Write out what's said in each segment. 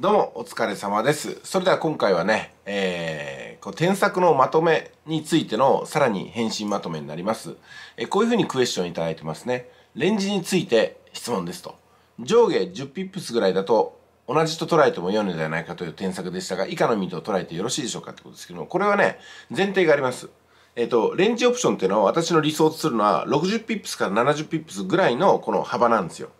どうもお疲れ様です。それでは今回はね、えー、こう添削のまとめについてのさらに返信まとめになります。えこういうふうにクエスチョンいただいてますね。レンジについて質問ですと。上下10ピップスぐらいだと同じと捉えても良いのではないかという添削でしたが、以下のミートを捉えてよろしいでしょうかってことですけども、これはね、前提があります。えっ、ー、と、レンジオプションっていうのは私の理想とするのは60ピップスから70ピップスぐらいのこの幅なんですよ。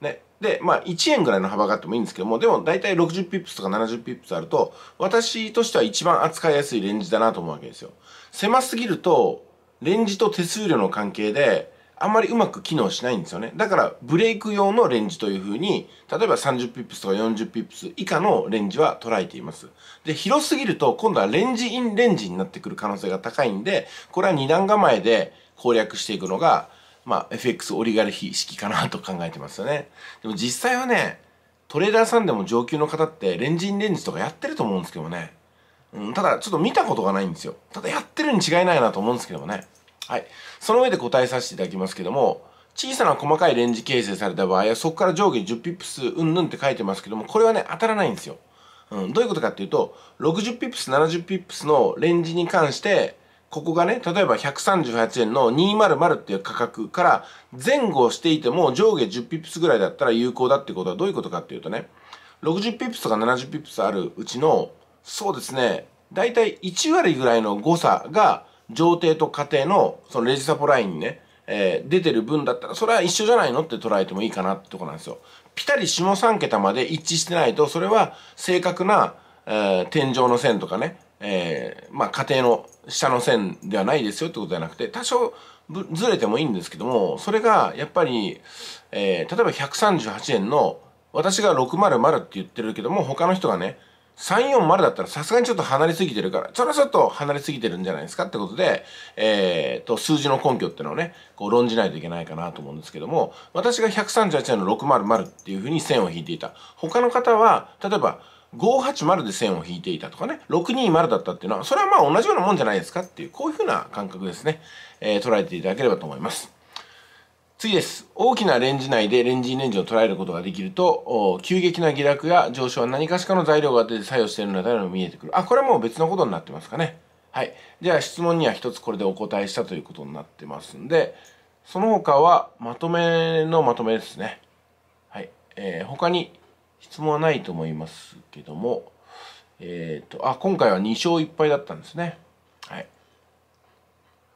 ね。で、まあ、1円ぐらいの幅があってもいいんですけども、でも、だいたい60ピップスとか70ピップスあると、私としては一番扱いやすいレンジだなと思うわけですよ。狭すぎると、レンジと手数料の関係で、あんまりうまく機能しないんですよね。だから、ブレイク用のレンジという風に、例えば30ピップスとか40ピップス以下のレンジは捉えています。で、広すぎると、今度はレンジインレンジになってくる可能性が高いんで、これは2段構えで攻略していくのが、まあ、FX オリガルヒ式かなと考えてますよね。でも実際はね、トレーダーさんでも上級の方ってレンジンレンジとかやってると思うんですけどね。うん、ただちょっと見たことがないんですよ。ただやってるに違いないなと思うんですけどもね。はい。その上で答えさせていただきますけども、小さな細かいレンジ形成された場合は、そこから上下10ピップス、うんぬんって書いてますけども、これはね、当たらないんですよ。うん、どういうことかっていうと、60ピップス、70ピップスのレンジに関して、ここがね、例えば138円の200っていう価格から前後していても上下10ピップスぐらいだったら有効だってことはどういうことかっていうとね、60ピップスとか70ピップスあるうちの、そうですね、だいたい1割ぐらいの誤差が上定と家庭のそのレジサポラインにね、えー、出てる分だったら、それは一緒じゃないのって捉えてもいいかなってとこなんですよ。ピタリ下3桁まで一致してないと、それは正確な、えー、天井の線とかね、えー、まあ、家庭の下の線ではないですよってことじゃなくて、多少ずれてもいいんですけども、それがやっぱり、えー、例えば138円の、私が600って言ってるけども、他の人がね、340だったらさすがにちょっと離れすぎてるから、それはちょっと離れすぎてるんじゃないですかってことで、えー、と、数字の根拠ってのをね、こう論じないといけないかなと思うんですけども、私が138円の600っていうふうに線を引いていた。他の方は、例えば、580で線を引いていたとかね、620だったっていうのは、それはまあ同じようなもんじゃないですかっていう、こういうふうな感覚ですね、えー、捉えていただければと思います。次です。大きなレンジ内でレンジインレンジを捉えることができると、急激な下落や上昇は何かしらの材料が出て作用しているのであるの見えてくる。あ、これはもう別のことになってますかね。はい。じゃあ質問には一つこれでお答えしたということになってますんで、その他はまとめのまとめですね。はい。えー、他に質問はないと思いますけども、えっ、ー、と、あ、今回は2勝1敗だったんですね。はい。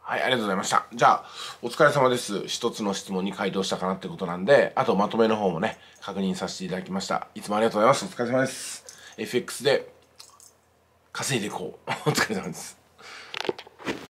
はい、ありがとうございました。じゃあ、お疲れ様です。一つの質問に回答したかなってことなんで、あとまとめの方もね、確認させていただきました。いつもありがとうございます。お疲れ様です。FX で稼いでいこう。お疲れ様です。